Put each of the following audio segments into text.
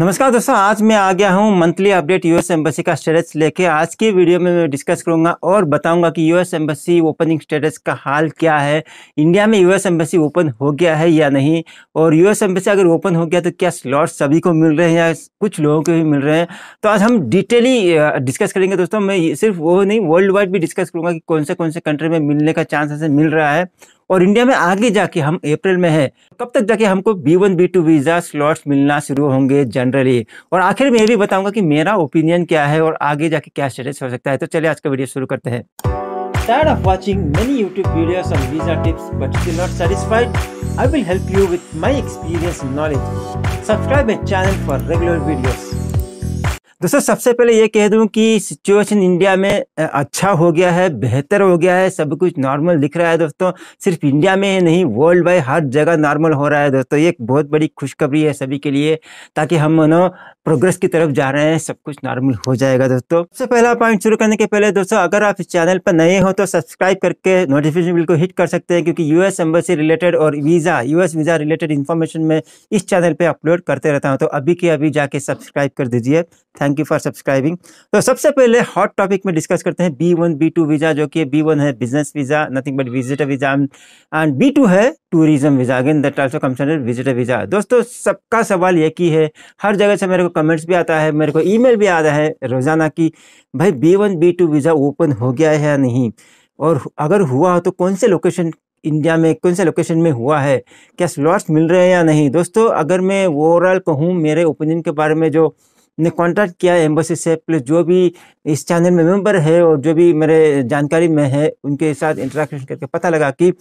नमस्कार दोस्तों आज मैं आ गया हूँ मंथली अपडेट यूएस एम्बेसी का स्टेटस लेके आज की वीडियो में मैं डिस्कस करूंगा और बताऊंगा कि यूएस एम्बेसी ओपनिंग स्टेटस का हाल क्या है इंडिया में यूएस एम्बेसी ओपन हो गया है या नहीं और यूएस एम्बेसी अगर ओपन हो गया तो क्या स्लॉट सभी को मिल रहे हैं या कुछ लोगों को भी मिल रहे हैं तो आज हम डिटेली डिस्कस करेंगे दोस्तों मैं सिर्फ वो नहीं वर्ल्ड वाइड भी डिस्कस करूँगा कि कौन से कौन से कंट्री में मिलने का चांस ऐसे मिल रहा है और इंडिया में आगे जाके हम अप्रैल में है कब तक जाके हमको B one B two visa slots मिलना शुरू होंगे जनरली और आखिर में ये भी बताऊंगा कि मेरा ओपिनियन क्या है और आगे जाके क्या स्टेटस हो सकता है तो चलिए आज का वीडियो शुरू करते हैं tired of watching many YouTube videos on visa tips but still not satisfied? I will help you with my experience and knowledge. Subscribe my channel for regular videos. दोस्तों सबसे पहले ये कह दूं कि सिचुएशन इंडिया में अच्छा हो गया है बेहतर हो गया है सब कुछ नॉर्मल दिख रहा है दोस्तों सिर्फ इंडिया में ही नहीं वर्ल्ड वाइड हर जगह नॉर्मल हो रहा है दोस्तों ये एक बहुत बड़ी खुशखबरी है सभी के लिए ताकि हम ना प्रोग्रेस की तरफ जा रहे हैं सब कुछ नॉर्मल हो जाएगा दोस्तों सबसे पहला पॉइंट शुरू करने के पहले दोस्तों अगर आप इस चैनल पर नए हो तो सब्सक्राइब करके नोटिफिकेशन बिल को हिट कर सकते हैं क्योंकि यूएस एम्बेसी रिलेटेड और visa US visa related information मैं इस चैनल पर अपलोड करते रहता हूँ तो अभी के अभी जाके सब्सक्राइब कर दीजिए thank thank you for subscribing तो सबसे पहले हॉट टॉपिक में डिस्कस करते हैं B one B two visa जो कि बी वन है business visa nothing but visitor visa and B two है tourism visa again that also consider visitor visa दोस्तों सबका सवाल एक की है हर जगह से मेरे को कमेंट्स भी आता है मेरे को ईमेल भी आता है रोज़ाना की भाई B one B two visa open हो गया है या नहीं और अगर हुआ तो कौन से लोकेशन इंडिया में कौन से लोकेशन में हुआ है क्या स्लॉट्स मिल रहे हैं या नहीं दोस्तों अगर मैं ओवरऑल कहूँ मेरे ओपिनियन के बारे में जो ने कांटेक्ट किया एम्बेसी से प्लस जो भी इस चैनल में मेंबर है और जो भी मेरे जानकारी में है उनके साथ इंटरेक्शन करके पता लगा कि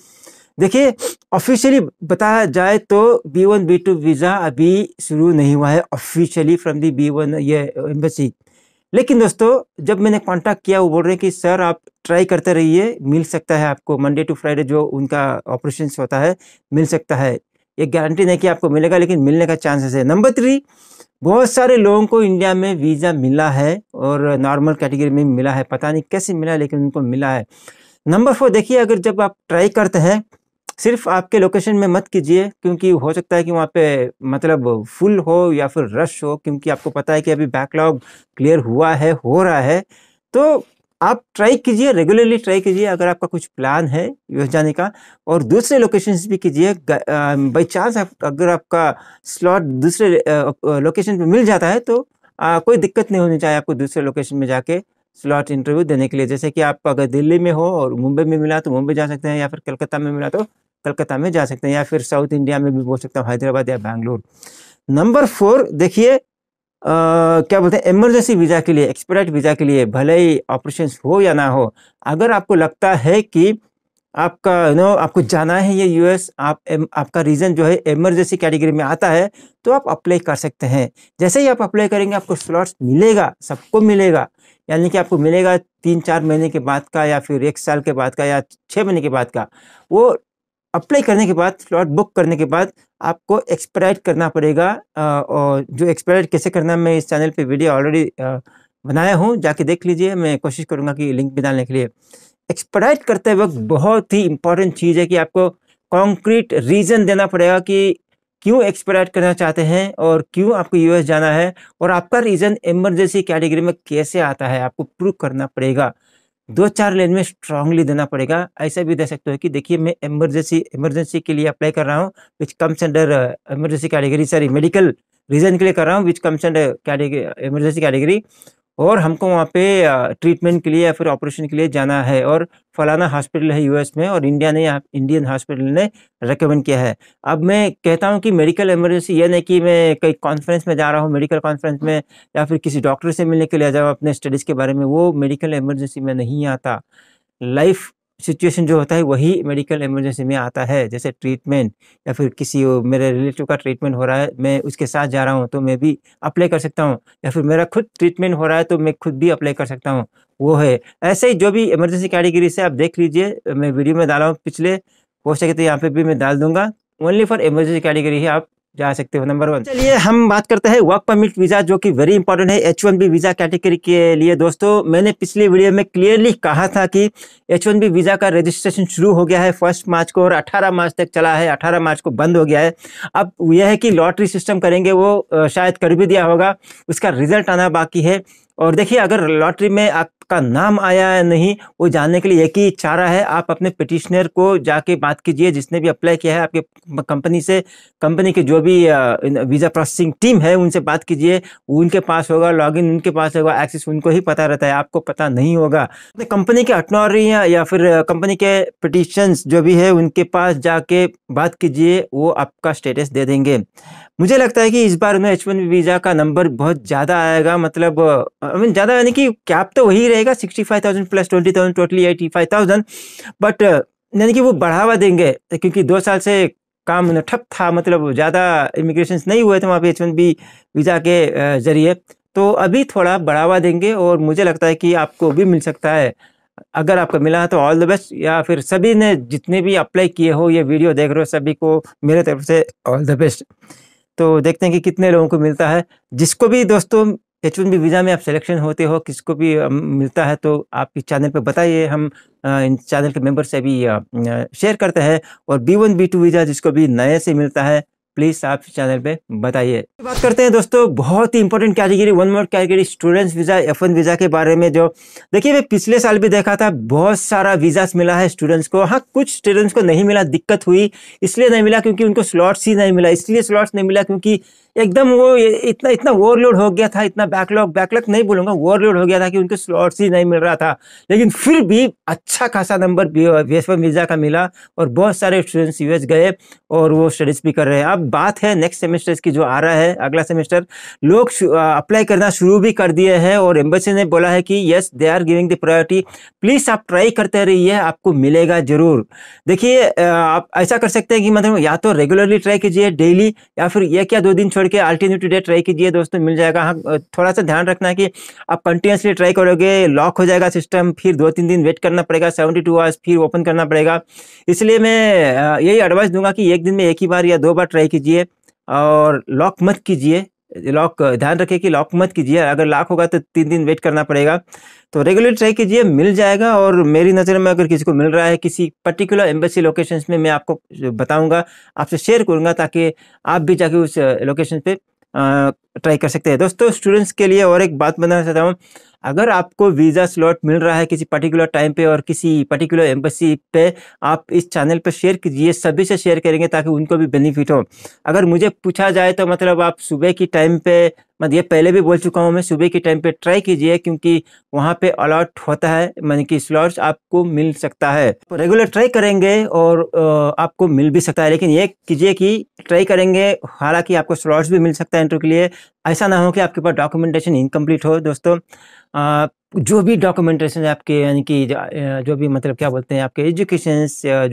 देखिए ऑफिशियली बताया जाए तो B one B two visa अभी शुरू नहीं हुआ है officially from the B one ये एम्बेसी लेकिन दोस्तों जब मैंने कांटेक्ट किया वो बोल रहे हैं कि सर आप ट्राई करते रहिए मिल सकता है आपको मंडे टू फ्राइडे जो उनका ऑपरेशन होता है मिल सकता है ये गारंटी नहीं कि आपको मिलेगा लेकिन मिलने का चांसेस है नंबर थ्री बहुत सारे लोगों को इंडिया में वीज़ा मिला है और नॉर्मल कैटेगरी में मिला है पता नहीं कैसे मिला है लेकिन उनको मिला है नंबर फोर देखिए अगर जब आप ट्राई करते हैं सिर्फ आपके लोकेशन में मत कीजिए क्योंकि हो सकता है कि वहाँ पे मतलब फुल हो या फिर रश हो क्योंकि आपको पता है कि अभी बैकलॉग क्लियर हुआ है हो रहा है तो आप ट्राई कीजिए रेगुलरली ट्राई कीजिए अगर आपका कुछ प्लान है यूएस जाने का और दूसरे लोकेशन भी कीजिए बाई चांस आप, अगर आपका स्लॉट दूसरे लोकेशन पे मिल जाता है तो आ, कोई दिक्कत नहीं होनी चाहिए आपको दूसरे लोकेशन में जाके स्लॉट इंटरव्यू देने के लिए जैसे कि आप अगर दिल्ली में हो और मुंबई में मिला तो मुंबई जा सकते हैं या फिर कलकत्ता में मिला तो कलकत्ता में जा सकते हैं या फिर साउथ इंडिया में भी बोल सकता हूँ हैदराबाद या बैंगलोर नंबर फोर देखिए क्या बोलते हैं इमरजेंसी वीज़ा के लिए एक्सपर्ट वीज़ा के लिए भले ही ऑपरेशन हो या ना हो अगर आपको लगता है कि आपका यू नो आपको जाना है ये यूएस आप एम, आपका रीज़न जो है इमरजेंसी कैटेगरी में आता है तो आप अप्लाई कर सकते हैं जैसे ही आप अप्लाई करेंगे आपको स्लॉट्स मिलेगा सबको मिलेगा यानी कि आपको मिलेगा तीन चार महीने के बाद का या फिर एक साल के बाद का या छः महीने के बाद का वो अप्लाई करने के बाद स्लॉट बुक करने के बाद आपको एक्सपायर करना पड़ेगा और जो एक्सपायर कैसे करना मैं इस चैनल पे वीडियो ऑलरेडी बनाया हूँ जाके देख लीजिए मैं कोशिश करूँगा कि लिंक भी डालने के लिए एक्सपायर करते वक्त बहुत ही इंपॉर्टेंट चीज़ है कि आपको कॉन्क्रीट रीज़न देना पड़ेगा कि क्यों एक्सपायर करना चाहते हैं और क्यों आपको यूएस जाना है और आपका रीज़न इमरजेंसी कैटेगरी में कैसे आता है आपको प्रूव करना पड़ेगा दो चार लेन में स्ट्रांगली देना पड़ेगा ऐसा भी दे सकते हो कि देखिए मैं इमरजेंसी इमरजेंसी के लिए अप्लाई कर रहा हूँ which comes under emergency category sorry medical reason के लिए कर रहा हूँ which comes under category emergency category और हमको वहाँ पे ट्रीटमेंट के लिए या फिर ऑपरेशन के लिए जाना है और फलाना हॉस्पिटल है यूएस में और इंडिया ने इंडियन हॉस्पिटल ने रिकमेंड किया है अब मैं कहता हूँ कि मेडिकल इमरजेंसी ये नहीं कि मैं कई कॉन्फ्रेंस में जा रहा हूँ मेडिकल कॉन्फ्रेंस में या फिर किसी डॉक्टर से मिलने के लिए जाऊँ अपने स्टडीज़ के बारे में वो मेडिकल इमरजेंसी में नहीं आता लाइफ सिचुएशन जो होता है वही मेडिकल इमरजेंसी में आता है जैसे ट्रीटमेंट या फिर किसी मेरे रिलेटिव का ट्रीटमेंट हो रहा है मैं उसके साथ जा रहा हूँ तो मैं भी अप्लाई कर सकता हूँ या फिर मेरा खुद ट्रीटमेंट हो रहा है तो मैं खुद भी अप्लाई कर सकता हूँ वो है ऐसे ही जो भी इमरजेंसी कैटेगरी से आप देख लीजिए मैं वीडियो में डाला हूँ पिछले हो सके तो यहाँ पर भी मैं डाल दूंगा ओनली फॉर इमरजेंसी कैटेगरी है आप जा सकते हो नंबर वन चलिए हम बात करते हैं वर्क परमिट वीज़ा जो कि वेरी इंपॉर्टेंट है H one B visa category के लिए दोस्तों मैंने पिछले वीडियो में क्लियरली कहा था कि एच वन बी वीज़ा का रजिस्ट्रेशन शुरू हो गया है फर्स्ट मार्च को और अठारह मार्च तक चला है अठारह मार्च को बंद हो गया है अब यह है कि लॉटरी सिस्टम करेंगे वो शायद कर भी दिया होगा उसका रिजल्ट आना बाकी है और देखिए अगर लॉटरी में आप आपका नाम आया है नहीं वो जानने के लिए एक ही चारा है आप अपने पिटिशनर को जाके बात कीजिए जिसने भी अप्लाई किया है आपके कंपनी से कंपनी के जो भी वीज़ा प्रोसेसिंग टीम है उनसे बात कीजिए उनके पास होगा लॉगिन उनके पास होगा एक्सेस उनको ही पता रहता है आपको पता नहीं होगा अपने कंपनी के अटनॉरी या, फिर कंपनी के पिटिशन जो भी है उनके पास जाके बात कीजिए वो आपका स्टेटस दे देंगे मुझे लगता है कि इस बार में एच वीज़ा का नंबर बहुत ज़्यादा आएगा मतलब ज़्यादा यानी कि कैप तो वही रहे रहेगा sixty five thousand plus twenty thousand totally eighty five thousand but यानी कि वो बढ़ावा देंगे क्योंकि दो साल से काम ठप था मतलब ज़्यादा इमिग्रेशन नहीं हुए थे वहाँ पे एच वन बी वीज़ा के ज़रिए तो अभी थोड़ा बढ़ावा देंगे और मुझे लगता है कि आपको भी मिल सकता है अगर आपको मिला तो ऑल द बेस्ट या फिर सभी ने जितने भी अप्लाई किए हो ये वीडियो देख रहे हो सभी को मेरे तरफ से ऑल द बेस्ट तो देखते हैं कि कितने लोगों को मिलता है जिसको भी दोस्तों एच वन बी वीज़ा में आप सिलेक्शन होते हो किसको भी मिलता है तो आप इस चैनल पे बताइए हम इन चैनल के मेंबर से भी शेयर करते हैं और B one B two visa जिसको भी नए से मिलता है प्लीज़ आप इस चैनल पे बताइए बात करते हैं दोस्तों बहुत ही important category one more category students visa F one visa के बारे में जो देखिए मैं पिछले साल भी देखा था बहुत सारा वीज़ास मिला है स्टूडेंट्स को हाँ कुछ स्टूडेंट्स को नहीं मिला दिक्कत हुई इसलिए नहीं मिला क्योंकि उनको स्लॉट्स ही नहीं मिला इसलिए स्लॉट्स नहीं मिला क्योंकि एकदम वो इतना इतना ओवरलोड हो गया था इतना बैकलॉग बैकलॉग नहीं बोलूंगा ओवरलोड हो गया था कि उनको स्लॉट्स ही नहीं मिल रहा था लेकिन फिर भी अच्छा खासा नंबर बी एस मिर्जा का मिला और बहुत सारे स्टूडेंट्स यूएस गए और वो स्टडीज़ भी कर रहे हैं अब बात है नेक्स्ट सेमेस्टर की जो आ रहा है अगला सेमेस्टर लोग अप्लाई करना शुरू भी कर दिए हैं और एम्बेसी ने बोला है कि yes they are giving the priority please आप ट्राई करते रहिए आपको मिलेगा ज़रूर देखिए आप ऐसा कर सकते हैं कि मतलब या तो रेगुलरली ट्राई कीजिए डेली या फिर एक या दो दिन छोड़ करके अल्टीमेट डेट ट्राई कीजिए दोस्तों मिल जाएगा हाँ थोड़ा सा ध्यान रखना है कि आप कंटिन्यूसली ट्राई करोगे लॉक हो जाएगा सिस्टम फिर दो तीन दिन वेट करना पड़ेगा सेवेंटी टू आवर्स फिर ओपन करना पड़ेगा इसलिए मैं यही एडवाइस दूंगा कि एक दिन में एक ही बार या दो बार ट्राई कीजिए और लॉक मत कीजिए लॉक ध्यान रखिए कि लॉक मत कीजिए अगर लॉक होगा तो तीन दिन वेट करना पड़ेगा तो रेगुलर ट्राई कीजिए मिल जाएगा और मेरी नज़र में अगर किसी को मिल रहा है किसी पर्टिकुलर एम्बेसी लोकेशन में मैं आपको बताऊंगा आपसे शेयर करूंगा ताकि आप भी जाके उस लोकेशन पे ट्राई कर सकते हैं दोस्तों स्टूडेंट्स के लिए और एक बात बताना चाहता हूँ अगर आपको वीज़ा स्लॉट मिल रहा है किसी पर्टिकुलर टाइम पे और किसी पर्टिकुलर एम्बेसी पे आप इस चैनल पे शेयर कीजिए सभी से शेयर करेंगे ताकि उनको भी बेनिफिट हो अगर मुझे पूछा जाए तो मतलब आप सुबह की टाइम पे मतलब ये पहले भी बोल चुका हूँ मैं सुबह की टाइम पे ट्राई कीजिए क्योंकि वहाँ पे अलॉट होता है यानी कि स्लॉट्स आपको मिल सकता है तो रेगुलर ट्राई करेंगे और आपको मिल भी सकता है लेकिन ये कीजिए कि ट्राई करेंगे हालांकि आपको स्लॉट्स भी मिल सकता है इंटरव्यू के लिए ऐसा ना हो कि आपके पास डॉक्यूमेंटेशन इनकम्प्लीट हो दोस्तों आ, जो भी डॉक्यूमेंटेशन आपके यानी कि जो भी मतलब क्या बोलते हैं आपके एजुकेशन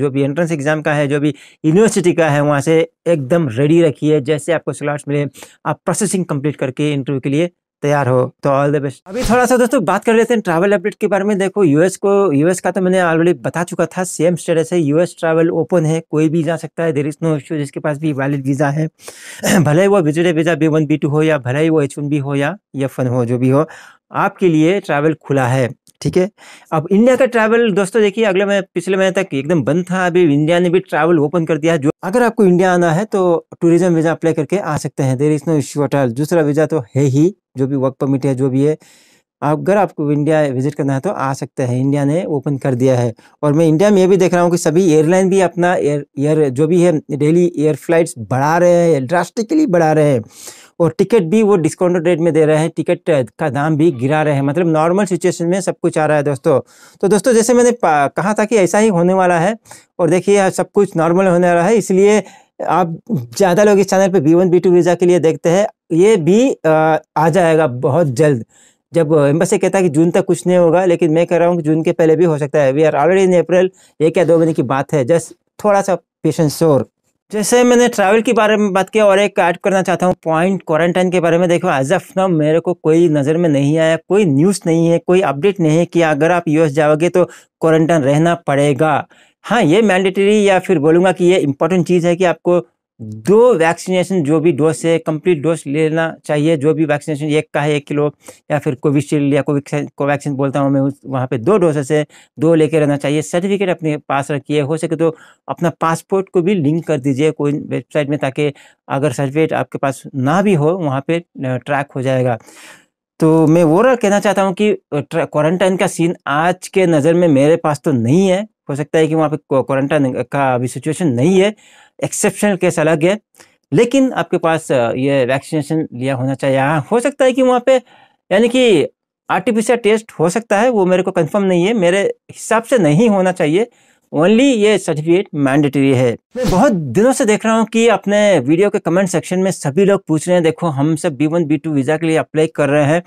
जो भी एंट्रेंस एग्ज़ाम का है जो भी यूनिवर्सिटी का है वहाँ से एकदम रेडी रखिए जैसे आपको स्लॉट्स मिले आप प्रोसेसिंग कंप्लीट करके इंटरव्यू के लिए तैयार हो तो ऑल द बेस्ट अभी थोड़ा सा दोस्तों बात कर लेते हैं ट्रैवल अपडेट के बारे में देखो यूएस को यूएस का तो मैंने ऑलरेडी बता चुका था सेम स्टेटस है यूएस ट्रैवल ओपन है कोई भी जा सकता है देर इज नो इश्यू जिसके पास भी वैलिड वीज़ा है भले ही वो विजिटर वीज़ा बी वन हो या भले ही वो एच वन बी हो या एफ e हो जो भी हो आपके लिए ट्रैवल खुला है ठीक है अब इंडिया का ट्रैवल दोस्तों देखिए अगले में पिछले महीने तक एकदम बंद था अभी इंडिया ने भी ट्रैवल ओपन कर दिया है जो अगर आपको इंडिया आना है तो टूरिज्म वीज़ा अप्लाई करके आ सकते हैं there is no issue at all दूसरा वीज़ा तो है ही जो भी वर्क परमिट है जो भी है अगर आपको इंडिया विजिट करना है तो आ सकते हैं इंडिया ने ओपन कर दिया है और मैं इंडिया में ये भी देख रहा हूँ कि सभी एयरलाइन भी अपना एयर एयर जो भी है डेली एयर फ्लाइट्स बढ़ा रहे हैं ड्रास्टिकली बढ़ा रहे हैं और टिकट भी वो डिस्काउंटेड रेट में दे रहे हैं टिकट का दाम भी गिरा रहे हैं मतलब नॉर्मल सिचुएशन में सब कुछ आ रहा है दोस्तों तो दोस्तों जैसे मैंने कहा था कि ऐसा ही होने वाला है और देखिए सब कुछ नॉर्मल होने वाला है इसलिए आप ज़्यादा लोग इस चैनल पर B one B two visa के लिए देखते हैं ये भी आ जाएगा बहुत जल्द जब एम्बेसी कहता है कि जून तक कुछ नहीं होगा लेकिन मैं कह रहा हूँ कि जून के पहले भी हो सकता है we are already in April एक या दो महीने की बात है जस्ट थोड़ा सा पेशेंस शोर जैसे मैंने ट्रैवल के बारे में बात किया और एक ऐड करना चाहता हूँ पॉइंट क्वारंटाइन के बारे में देखो एज ऑफ नाउ मेरे को कोई नज़र में नहीं आया कोई न्यूज़ नहीं है कोई अपडेट नहीं है कि अगर आप यूएस जाओगे तो क्वारंटाइन रहना पड़ेगा हाँ ये मैंडेटरी या फिर बोलूँगा कि ये इंपॉर्टेंट चीज़ है कि आपको दो वैक्सीनेशन जो भी डोज है कंप्लीट डोज लेना चाहिए जो भी वैक्सीनेशन एक का है एक किलो या फिर कोविशील्ड या कोवैक्सीन कोवैक्सीन बोलता हूँ मैं उस वहाँ पर दो डोजेस है दो लेके रहना चाहिए सर्टिफिकेट अपने पास रखिए हो सके तो अपना पासपोर्ट को भी लिंक कर दीजिए कोई वेबसाइट में ताकि अगर सर्टिफिकेट आपके पास ना भी हो वहाँ पर ट्रैक हो जाएगा तो मैं वो कहना चाहता हूँ कि क्वारंटाइन का सीन आज के नज़र में मेरे पास तो नहीं है हो सकता है कि वहाँ पे क्वारंटाइन का अभी सिचुएशन नहीं है एक्सेप्शनल केस अलग है लेकिन आपके पास ये वैक्सीनेशन लिया होना चाहिए हाँ हो सकता है कि वहाँ पे यानी कि आर्टिफिशियल टेस्ट हो सकता है वो मेरे को कंफर्म नहीं है मेरे हिसाब से नहीं होना चाहिए ओनली ये सर्टिफिकेट मैंडेटरी है मैं बहुत दिनों से देख रहा हूँ कि अपने वीडियो के कमेंट सेक्शन में सभी लोग पूछ रहे हैं देखो हम सब B one B two visa के लिए अप्लाई कर रहे हैं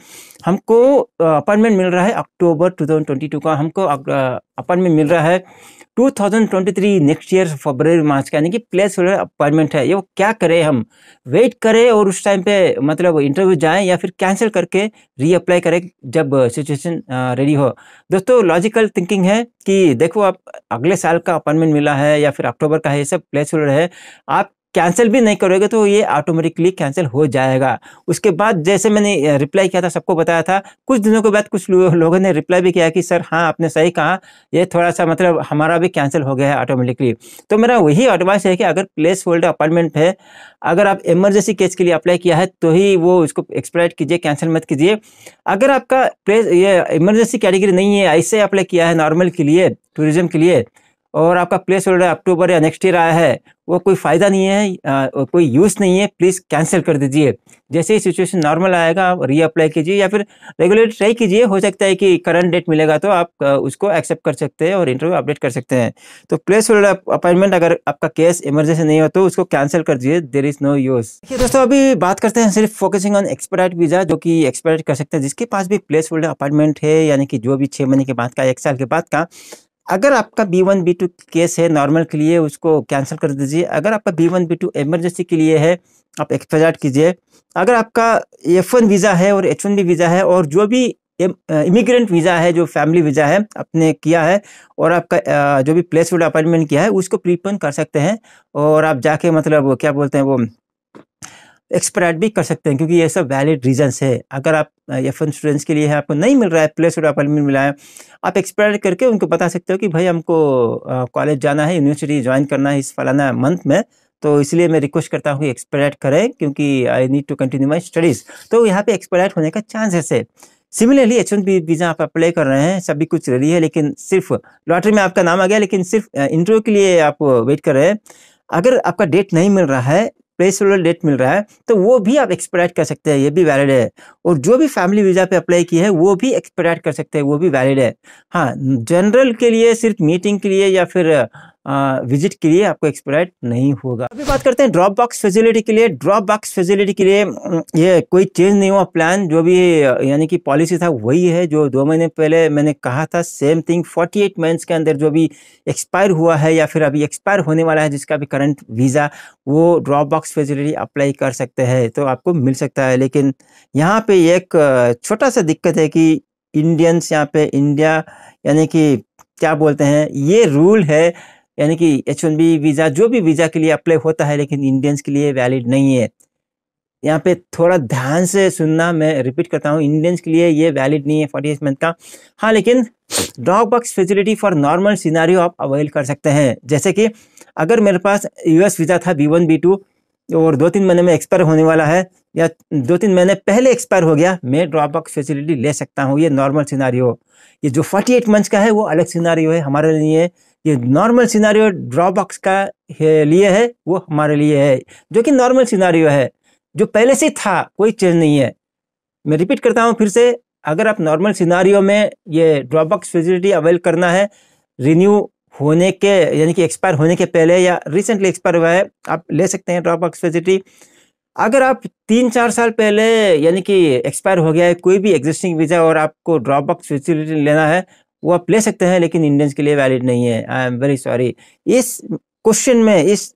हमको अपॉइंटमेंट मिल रहा है अक्टूबर 2022 का हमको अपॉइंटमेंट में मिल रहा है 2023 नेक्स्ट ईयर फरवरी मार्च का यानी कि प्लेस होल्डर अपॉइंटमेंट है ये वो क्या करें हम वेट करें और उस टाइम पे मतलब इंटरव्यू जाएं या फिर कैंसिल करके रीअप्लाई करें जब सिचुएशन रेडी हो दोस्तों लॉजिकल थिंकिंग है कि देखो आप अगले साल का अपॉइंटमेंट मिला है या फिर अक्टूबर का है ये सब प्लेस होल्डर है आप कैंसिल भी नहीं करोगे तो ये ऑटोमेटिकली कैंसिल हो जाएगा उसके बाद जैसे मैंने रिप्लाई किया था सबको बताया था कुछ दिनों के बाद कुछ लोगों ने रिप्लाई भी किया कि सर हाँ आपने सही कहा ये थोड़ा सा मतलब हमारा भी कैंसिल हो गया है ऑटोमेटिकली तो मेरा वही एडवाइस है कि अगर प्लेस होल्डर अपॉइंटमेंट है अगर आप इमरजेंसी केस के लिए अप्लाई किया है तो ही वो उसको एक्सप्लाइट कीजिए कैंसिल मत कीजिए अगर आपका प्लेस ये इमरजेंसी कैटेगरी नहीं है ऐसे अप्लाई किया है नॉर्मल के लिए टूरिज्म के लिए और आपका प्लेस होल्डर अक्टूबर या नेक्स्ट ईयर आया है वो कोई फ़ायदा नहीं है आ, कोई यूज़ नहीं है प्लीज़ कैंसिल कर दीजिए जैसे ही सिचुएशन नॉर्मल आएगा आप रीअप्लाई कीजिए या फिर रेगुलर ट्राई कीजिए हो सकता है कि करंट डेट मिलेगा तो आप उसको एक्सेप्ट कर सकते हैं और इंटरव्यू अपडेट कर सकते हैं तो प्लेस होल्डर अपॉइंटमेंट अगर आपका केस इमरजेंसी नहीं हो तो उसको कैंसिल कर दीजिए देर इज़ नो यूज़ दोस्तों अभी बात करते हैं सिर्फ फोकसिंग ऑन एक्सपायर्ड वीज़ा जो कि एक्सपायर कर सकते हैं जिसके पास भी प्लेस होल्डर अपॉइंटमेंट है यानी कि जो भी छः महीने के बाद का एक साल के बाद का अगर आपका B one B two case है नॉर्मल के लिए उसको कैंसिल कर दीजिए अगर आपका B one B two emergency के लिए है आप एक्सपायर कीजिए अगर आपका एफ वन वीज़ा है और एच वन बी वीज़ा है और जो भी इमिग्रेंट वीज़ा है जो फैमिली वीज़ा है आपने किया है और आपका जो भी प्लेस वोड अपॉइंटमेंट किया है उसको प्रीपन कर सकते हैं और आप जाके मतलब क्या बोलते हैं वो एक्सपायर भी कर सकते हैं क्योंकि ये सब वैलिड रीजंस है अगर आप एफ एन स्टूडेंट्स के लिए है आपको नहीं मिल रहा है प्लेस और अपॉइंटमेंट मिला है आप एक्सपायर करके उनको बता सकते हो कि भाई हमको कॉलेज जाना है यूनिवर्सिटी ज्वाइन करना है इस फलाना मंथ में तो इसलिए मैं रिक्वेस्ट करता हूँ कि एक्सपायर करें क्योंकि I need to continue my studies तो यहाँ पर एक्सपायर होने का चांसेस है सिमिलरली एच वन वीज़ा आप अप्लाई कर रहे हैं सभी कुछ रेडी है लेकिन सिर्फ लॉटरी में आपका नाम आ गया लेकिन सिर्फ इंटरव्यू के लिए आप वेट कर रहे हैं अगर आपका डेट नहीं मिल रहा है प्लेस होल्डर डेट मिल रहा है तो वो भी आप एक्सपायर कर सकते हैं ये भी वैलिड है और जो भी फैमिली वीज़ा पे अप्लाई की है वो भी एक्सपायर कर सकते हैं वो भी वैलिड है हाँ जनरल के लिए सिर्फ मीटिंग के लिए या फिर विजिट के लिए आपको एक्सपायर नहीं होगा अभी बात करते हैं ड्रॉप बॉक्स फैसिलिटी के लिए ड्रॉप बॉक्स फैसिलिटी के लिए ये कोई चेंज नहीं हुआ प्लान जो भी यानी कि पॉलिसी था वही है जो दो महीने पहले मैंने कहा था सेम थिंग 48 एट मंथ्स के अंदर जो भी एक्सपायर हुआ है या फिर अभी एक्सपायर होने वाला है जिसका भी करंट वीज़ा वो ड्रॉप बॉक्स फैसिलिटी अप्लाई कर सकते हैं तो आपको मिल सकता है लेकिन यहाँ पे एक छोटा सा दिक्कत है कि इंडियंस यहाँ पे इंडिया यानी कि क्या बोलते हैं ये रूल है यानी कि एच वन बी वीज़ा जो भी वीज़ा के लिए अप्लाई होता है लेकिन इंडियंस के लिए वैलिड नहीं है यहाँ पे थोड़ा ध्यान से सुनना मैं रिपीट करता हूँ इंडियंस के लिए ये वैलिड नहीं है फोर्टी एट मंथ का हाँ लेकिन drop box facility for normal scenario आप अवेल कर सकते हैं जैसे कि अगर मेरे पास यूएस वीज़ा था बी वन बी टू और दो तीन महीने में एक्सपायर होने वाला है या दो तीन महीने पहले एक्सपायर हो गया मैं ड्रॉप बॉक्स फैसिलिटी ले सकता हूँ ये नॉर्मल सिनारियो ये जो फोर्टी एट मंथ्स का है वो अलग सिनारियो है हमारे लिए ये नॉर्मल सिनारियो ड्रॉबॉक्स का लिए है वो हमारे लिए है जो कि नॉर्मल सिनारियो है जो पहले से था कोई चेंज नहीं है मैं रिपीट करता हूँ फिर से अगर आप नॉर्मल सिनारियो में ये ड्रॉबॉक्स फैसिलिटी अवेल करना है रिन्यू होने के यानी कि एक्सपायर होने के पहले या रिसेंटली एक्सपायर हुआ है आप ले सकते हैं ड्रॉबॉक्स फैसिलिटी अगर आप तीन चार साल पहले यानी कि एक्सपायर हो गया है कोई भी एग्जिस्टिंग वीज़ा और आपको ड्रॉप बॉक्स फैसिलिटी लेना है वो आप ले सकते हैं लेकिन इंडियंस के लिए वैलिड नहीं है आई एम वेरी सॉरी इस क्वेश्चन में इस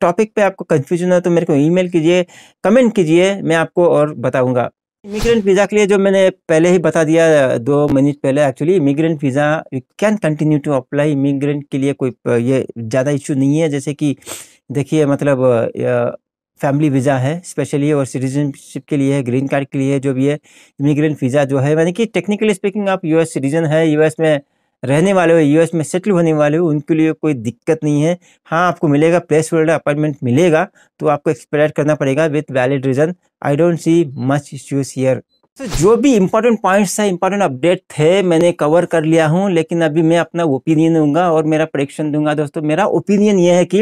टॉपिक पे आपको कंफ्यूजन है तो मेरे को ईमेल कीजिए कमेंट कीजिए मैं आपको और बताऊंगा इमिग्रेंट वीज़ा के लिए जो मैंने पहले ही बता दिया दो मिनट पहले actually immigrant visa you can continue to apply immigrant के लिए कोई ये ज़्यादा इशू नहीं है जैसे कि देखिए मतलब फैमिली वीज़ा है स्पेशली और सिटीजनशिप के लिए है ग्रीन कार्ड के लिए जो भी है इमिग्रेंट वीज़ा जो है यानी कि टेक्निकली स्पीकिंग आप यूएस सिटीजन है यूएस में रहने वाले हो यूएस में सेटल होने वाले हो उनके लिए कोई दिक्कत नहीं है हाँ आपको मिलेगा प्लेस होल्डर अपॉइंटमेंट मिलेगा तो आपको एक्सपायर करना पड़ेगा with valid reason I don't see much issues here तो जो भी इम्पोर्टेंट पॉइंट्स है इम्पोर्टेंट अपडेट थे मैंने कवर कर लिया हूँ लेकिन अभी मैं अपना ओपिनियन दूंगा और मेरा प्रडिक्शन दूंगा दोस्तों मेरा ओपिनियन ये है कि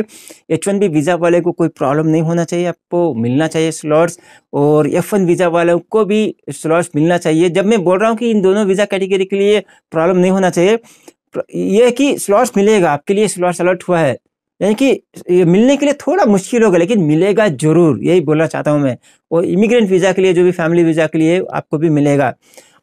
एच वन बी वीज़ा वाले को कोई प्रॉब्लम नहीं होना चाहिए आपको मिलना चाहिए स्लॉट्स और एफ वन वीज़ा वालों को भी स्लॉट्स मिलना चाहिए जब मैं बोल रहा हूँ कि इन दोनों वीज़ा कैटेगरी के लिए प्रॉब्लम नहीं होना चाहिए यह कि स्लॉट्स मिलेगा आपके लिए स्लॉट्स अलर्ट हुआ है यानी कि ये मिलने के लिए थोड़ा मुश्किल होगा लेकिन मिलेगा जरूर यही बोलना चाहता हूँ मैं और इमिग्रेंट वीज़ा के लिए जो भी फैमिली वीज़ा के लिए आपको भी मिलेगा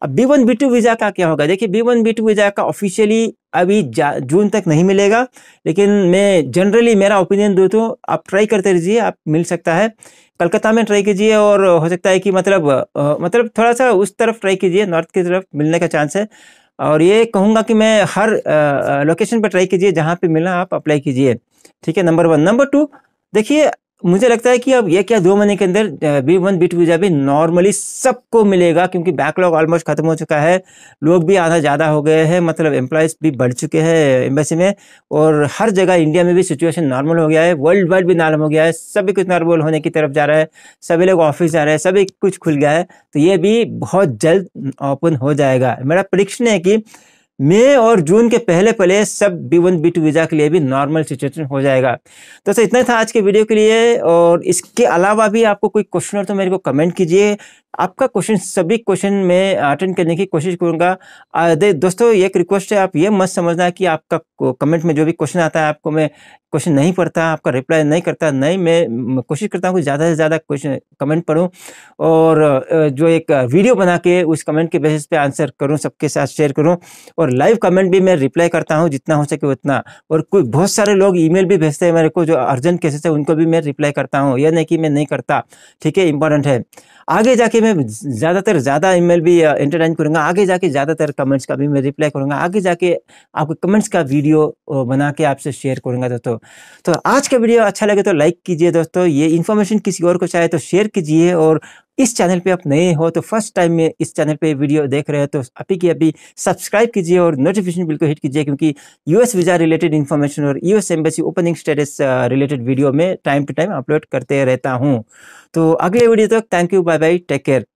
अब B one B two visa का क्या होगा देखिए B one B two visa का ऑफिशियली अभी जून तक नहीं मिलेगा लेकिन मैं जनरली मेरा ओपिनियन दूँ तो आप ट्राई करते रहिए आप मिल सकता है कलकत्ता में ट्राई कीजिए और हो सकता है कि मतलब मतलब थोड़ा सा उस तरफ ट्राई कीजिए नॉर्थ की तरफ मिलने का चांस है और ये कहूँगा कि मैं हर लोकेशन पर ट्राई कीजिए जहाँ पर मिला आप अप्लाई कीजिए ठीक है नंबर वन नंबर टू देखिए मुझे लगता है कि अब ये क्या दो महीने के अंदर B one B two visa भी नॉर्मली सबको मिलेगा क्योंकि बैकलॉग ऑलमोस्ट खत्म हो चुका है लोग भी आना ज़्यादा हो गए हैं मतलब एम्प्लॉयज़ भी बढ़ चुके हैं एम्बेसी में और हर जगह इंडिया में भी सिचुएशन नॉर्मल हो गया है वर्ल्ड वाइड भी नॉर्मल हो गया है सभी कुछ नॉर्मल होने की तरफ जा रहा है सभी लोग ऑफिस जा रहे हैं सभी कुछ खुल गया है तो ये भी बहुत जल्द ओपन हो जाएगा मेरा प्रडिक्शन है कि मई और जून के पहले पहले सब B one B two visa के लिए भी नॉर्मल सिचुएशन हो जाएगा तो सर इतना था आज के वीडियो के लिए और इसके अलावा भी आपको कोई क्वेश्चन हो तो मेरे को कमेंट कीजिए आपका क्वेश्चन सभी क्वेश्चन मैं अटेंड करने की कोशिश करूँगा दोस्तों एक रिक्वेस्ट है आप ये मत समझना कि आपका कमेंट में जो भी क्वेश्चन आता है आपको मैं क्वेश्चन नहीं पढ़ता आपका रिप्लाई नहीं करता नहीं मैं कोशिश करता हूँ कि ज़्यादा से ज़्यादा क्वेश्चन कमेंट पढ़ूँ और जो एक वीडियो बना के उस कमेंट के बेसिस पे आंसर करूँ सबके साथ शेयर करूँ और लाइव कमेंट भी मैं रिप्लाई करता हूँ जितना हो सके उतना और कोई बहुत सारे लोग ई भी भेजते हैं मेरे को जो अर्जेंट केसेस है उनको भी मैं रिप्लाई करता हूँ यह नहीं कि मैं नहीं करता ठीक है इंपॉर्टेंट है आगे जाके मैं ज़्यादातर ज़्यादा ई भी इंटरटेन करूँगा आगे जाके ज़्यादातर कमेंट्स का भी मैं रिप्लाई करूँगा आगे जाके आपके कमेंट्स का वीडियो बना के आपसे शेयर करूँगा दोस्तों तो आज का वीडियो अच्छा लगे तो लाइक कीजिए दोस्तों ये इन्फॉर्मेशन किसी और को चाहे तो शेयर कीजिए और इस चैनल पे आप नए हो तो फर्स्ट टाइम में इस चैनल पे वीडियो देख रहे हो तो अभी की अभी सब्सक्राइब कीजिए और नोटिफिकेशन बिल को हिट कीजिए क्योंकि यूएस वीज़ा रिलेटेड इन्फॉर्मेशन और US embassy opening status related video में टाइम टू टाइम अपलोड करते रहता हूँ तो अगले वीडियो तक thank you bye bye take care